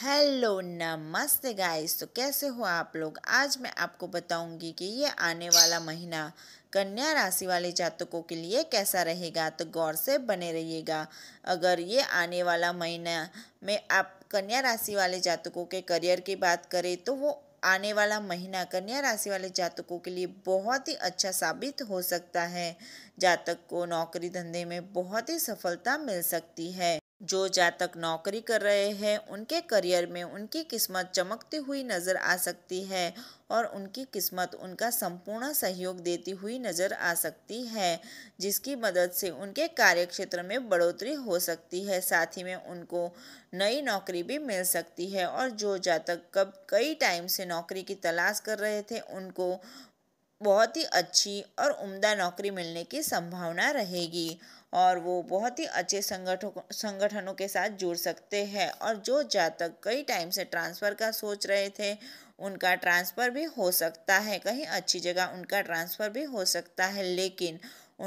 hello नमस्ते guys तो कैसे हो आप लोग आज मैं आपको बताऊंगी कि ये आने वाला महीना कन्या राशि वाले जातकों के लिए कैसा रहेगा तो गौर से बने रहिएगा अगर ये आने वाला महीना में आप कन्या राशि वाले जातकों के करियर की बात करें तो वो आने वाला महीना कन्या राशि वाले जातकों के लिए बहुत ही अच्छा साबित हो सकता है जातक को नौकरी धंधे में बहुत ही सफलता मिल सकती है जो जातक नौकरी कर रहे हैं उनके करियर में उनकी किस्मत चमकती हुई नज़र आ सकती है और उनकी किस्मत उनका संपूर्ण सहयोग देती हुई नज़र आ सकती है जिसकी मदद से उनके कार्यक्षेत्र में बढ़ोतरी हो सकती है साथ ही में उनको नई नौकरी भी मिल सकती है और जो जातक कब कई टाइम से नौकरी की तलाश कर रहे थे उनको बहुत ही अच्छी और उम्दा नौकरी मिलने की संभावना रहेगी और वो बहुत ही अच्छे संगठनों संगठनों के साथ जुड़ सकते हैं और जो जातक कई टाइम से ट्रांसफ़र का सोच रहे थे उनका ट्रांसफ़र भी हो सकता है कहीं अच्छी जगह उनका ट्रांसफ़र भी हो सकता है लेकिन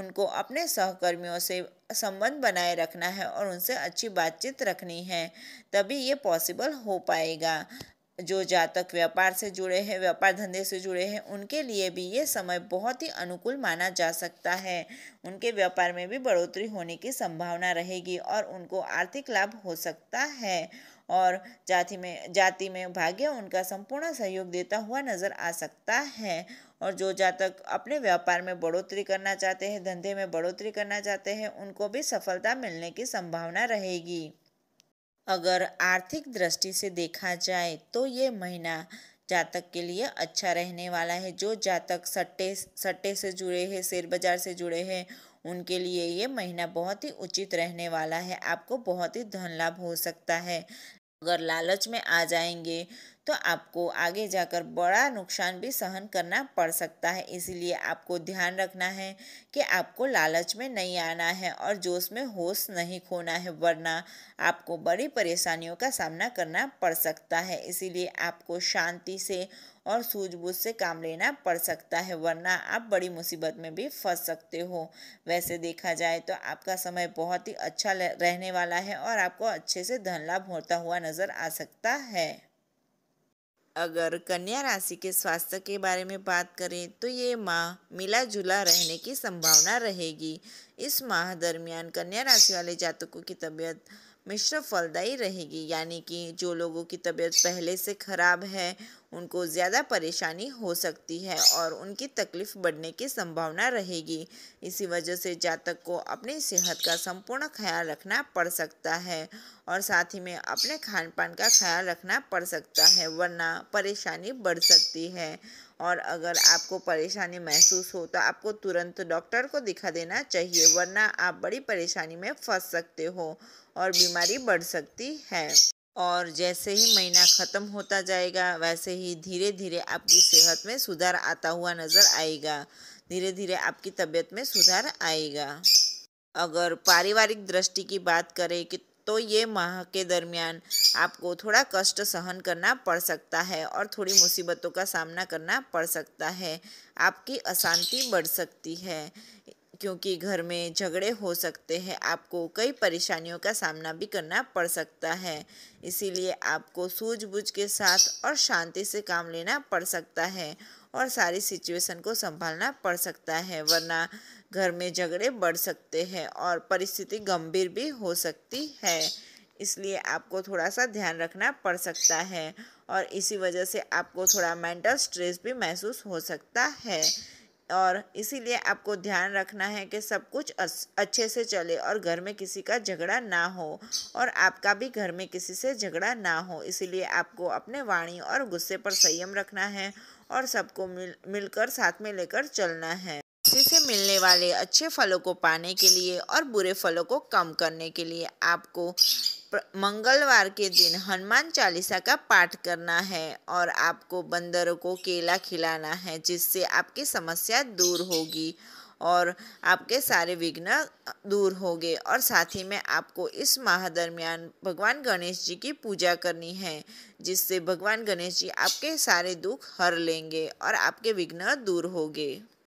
उनको अपने सहकर्मियों से संबंध बनाए रखना है और उनसे अच्छी बातचीत रखनी है तभी ये पॉसिबल हो पाएगा जो जातक व्यापार से जुड़े हैं व्यापार धंधे से जुड़े हैं उनके लिए भी ये समय बहुत ही अनुकूल माना जा सकता है उनके व्यापार में भी बढ़ोतरी होने की संभावना रहेगी और उनको आर्थिक लाभ हो सकता है और जाति में जाति में भाग्य उनका संपूर्ण सहयोग देता हुआ नजर आ सकता है और जो जातक अपने व्यापार में बढ़ोतरी करना चाहते हैं धंधे में बढ़ोतरी करना चाहते हैं उनको भी सफलता मिलने की संभावना रहेगी अगर आर्थिक दृष्टि से देखा जाए तो ये महीना जातक के लिए अच्छा रहने वाला है जो जातक सट्टे सट्टे से जुड़े हैं शेयर बाजार से जुड़े हैं उनके लिए ये महीना बहुत ही उचित रहने वाला है आपको बहुत ही धन लाभ हो सकता है अगर लालच में आ जाएंगे तो आपको आगे जाकर बड़ा नुकसान भी सहन करना पड़ सकता है इसलिए आपको ध्यान रखना है कि आपको लालच में नहीं आना है और जोश में होश नहीं खोना है वरना आपको बड़ी परेशानियों का सामना करना पड़ सकता है इसीलिए आपको शांति से और सूझबूझ से काम लेना पड़ सकता है वरना आप बड़ी मुसीबत में भी फंस सकते हो वैसे देखा जाए तो आपका समय बहुत ही अच्छा रहने वाला है और आपको अच्छे से धन लाभ होता हुआ नज़र आ सकता है अगर कन्या राशि के स्वास्थ्य के बारे में बात करें तो ये माह मिला जुला रहने की संभावना रहेगी इस माह दरमियान कन्या राशि वाले जातकों की तबीयत मिश्र फलदायी रहेगी यानी कि जो लोगों की तबीयत पहले से ख़राब है उनको ज़्यादा परेशानी हो सकती है और उनकी तकलीफ़ बढ़ने की संभावना रहेगी इसी वजह से जातक को अपनी सेहत का संपूर्ण ख्याल रखना पड़ सकता है और साथ ही में अपने खान पान का ख्याल रखना पड़ सकता है वरना परेशानी बढ़ सकती है और अगर आपको परेशानी महसूस हो तो आपको तुरंत डॉक्टर को दिखा देना चाहिए वरना आप बड़ी परेशानी में फंस सकते हो और बीमारी बढ़ सकती है और जैसे ही महीना ख़त्म होता जाएगा वैसे ही धीरे धीरे आपकी सेहत में सुधार आता हुआ नज़र आएगा धीरे धीरे आपकी तबीयत में सुधार आएगा अगर पारिवारिक दृष्टि की बात करें कि तो ये माह के दरमियान आपको थोड़ा कष्ट सहन करना पड़ सकता है और थोड़ी मुसीबतों का सामना करना पड़ सकता है आपकी अशांति बढ़ सकती है क्योंकि घर में झगड़े हो सकते हैं आपको कई परेशानियों का सामना भी करना पड़ सकता है इसीलिए आपको सूझबूझ के साथ और शांति से काम लेना पड़ सकता है और सारी सिचुएशन को संभालना पड़ सकता है वरना घर में झगड़े बढ़ सकते हैं और परिस्थिति गंभीर भी हो सकती है इसलिए आपको थोड़ा सा ध्यान रखना पड़ सकता है और इसी वजह से आपको थोड़ा मेंटल स्ट्रेस भी महसूस हो सकता है और इसीलिए आपको ध्यान रखना है कि सब कुछ अच्छे से चले और घर में किसी का झगड़ा ना हो और आपका भी घर में किसी से झगड़ा ना हो इसीलिए आपको अपने वाणी और गुस्से पर संयम रखना है और सबको मिल मिलकर साथ में लेकर चलना है मिलने वाले अच्छे फलों को पाने के लिए और बुरे फलों को कम करने के लिए आपको मंगलवार के दिन हनुमान चालीसा का पाठ करना है और आपको बंदरों को केला खिलाना है जिससे आपकी समस्या दूर होगी और आपके सारे विघ्न दूर होंगे और साथ ही में आपको इस माह दरमियान भगवान गणेश जी की पूजा करनी है जिससे भगवान गणेश जी आपके सारे दुख हर लेंगे और आपके विघ्न दूर होंगे